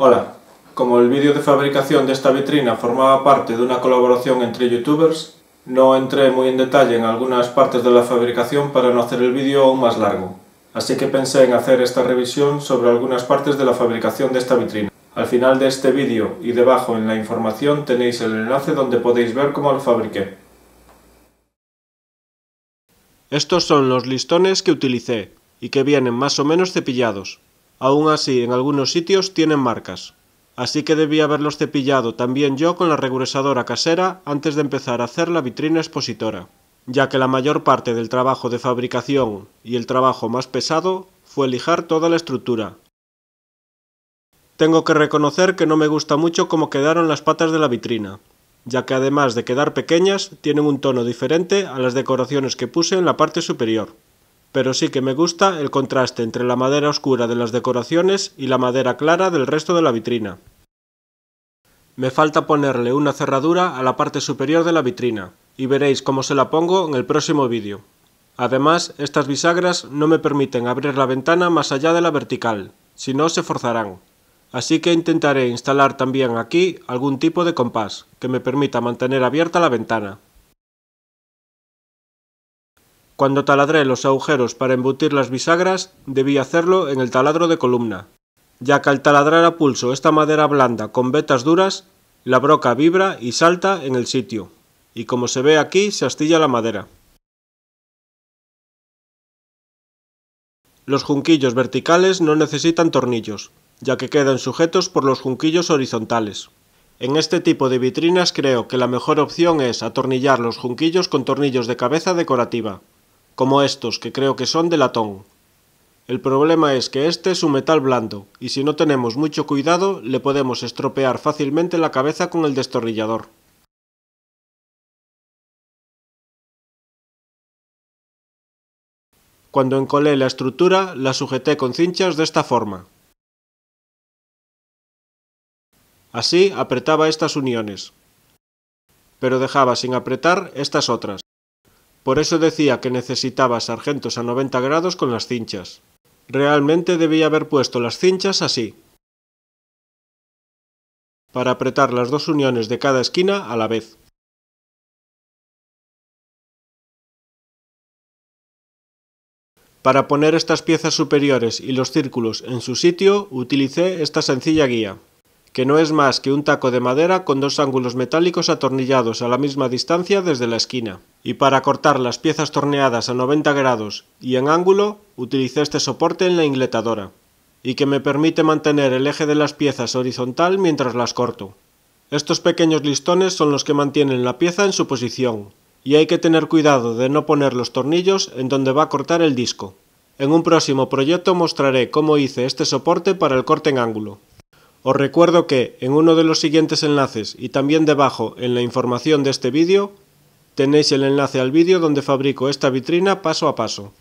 Hola, como el vídeo de fabricación de esta vitrina formaba parte de una colaboración entre youtubers, no entré muy en detalle en algunas partes de la fabricación para no hacer el vídeo aún más largo, así que pensé en hacer esta revisión sobre algunas partes de la fabricación de esta vitrina. Al final de este vídeo y debajo en la información tenéis el enlace donde podéis ver cómo lo fabriqué. Estos son los listones que utilicé y que vienen más o menos cepillados. Aún así, en algunos sitios tienen marcas. Así que debía haberlos cepillado también yo con la regresadora casera antes de empezar a hacer la vitrina expositora, ya que la mayor parte del trabajo de fabricación y el trabajo más pesado fue lijar toda la estructura. Tengo que reconocer que no me gusta mucho cómo quedaron las patas de la vitrina, ya que además de quedar pequeñas, tienen un tono diferente a las decoraciones que puse en la parte superior pero sí que me gusta el contraste entre la madera oscura de las decoraciones y la madera clara del resto de la vitrina. Me falta ponerle una cerradura a la parte superior de la vitrina, y veréis cómo se la pongo en el próximo vídeo. Además, estas bisagras no me permiten abrir la ventana más allá de la vertical, si no se forzarán. Así que intentaré instalar también aquí algún tipo de compás, que me permita mantener abierta la ventana. Cuando taladré los agujeros para embutir las bisagras, debí hacerlo en el taladro de columna, ya que al taladrar a pulso esta madera blanda con vetas duras, la broca vibra y salta en el sitio, y como se ve aquí se astilla la madera. Los junquillos verticales no necesitan tornillos, ya que quedan sujetos por los junquillos horizontales. En este tipo de vitrinas creo que la mejor opción es atornillar los junquillos con tornillos de cabeza decorativa, como estos, que creo que son de latón. El problema es que este es un metal blando, y si no tenemos mucho cuidado, le podemos estropear fácilmente la cabeza con el destornillador. Cuando encolé la estructura, la sujeté con cinchas de esta forma. Así apretaba estas uniones, pero dejaba sin apretar estas otras. Por eso decía que necesitaba sargentos a 90 grados con las cinchas. Realmente debía haber puesto las cinchas así, para apretar las dos uniones de cada esquina a la vez. Para poner estas piezas superiores y los círculos en su sitio utilicé esta sencilla guía que no es más que un taco de madera con dos ángulos metálicos atornillados a la misma distancia desde la esquina. Y para cortar las piezas torneadas a 90 grados y en ángulo, utilicé este soporte en la ingletadora, y que me permite mantener el eje de las piezas horizontal mientras las corto. Estos pequeños listones son los que mantienen la pieza en su posición, y hay que tener cuidado de no poner los tornillos en donde va a cortar el disco. En un próximo proyecto mostraré cómo hice este soporte para el corte en ángulo. Os recuerdo que en uno de los siguientes enlaces y también debajo en la información de este vídeo tenéis el enlace al vídeo donde fabrico esta vitrina paso a paso.